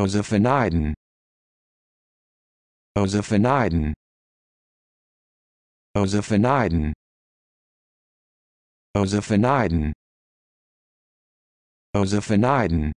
Ozaphanidin. Ozaphanidin. Ozaphanidin. Ozaphanidin. Ozaphanidin.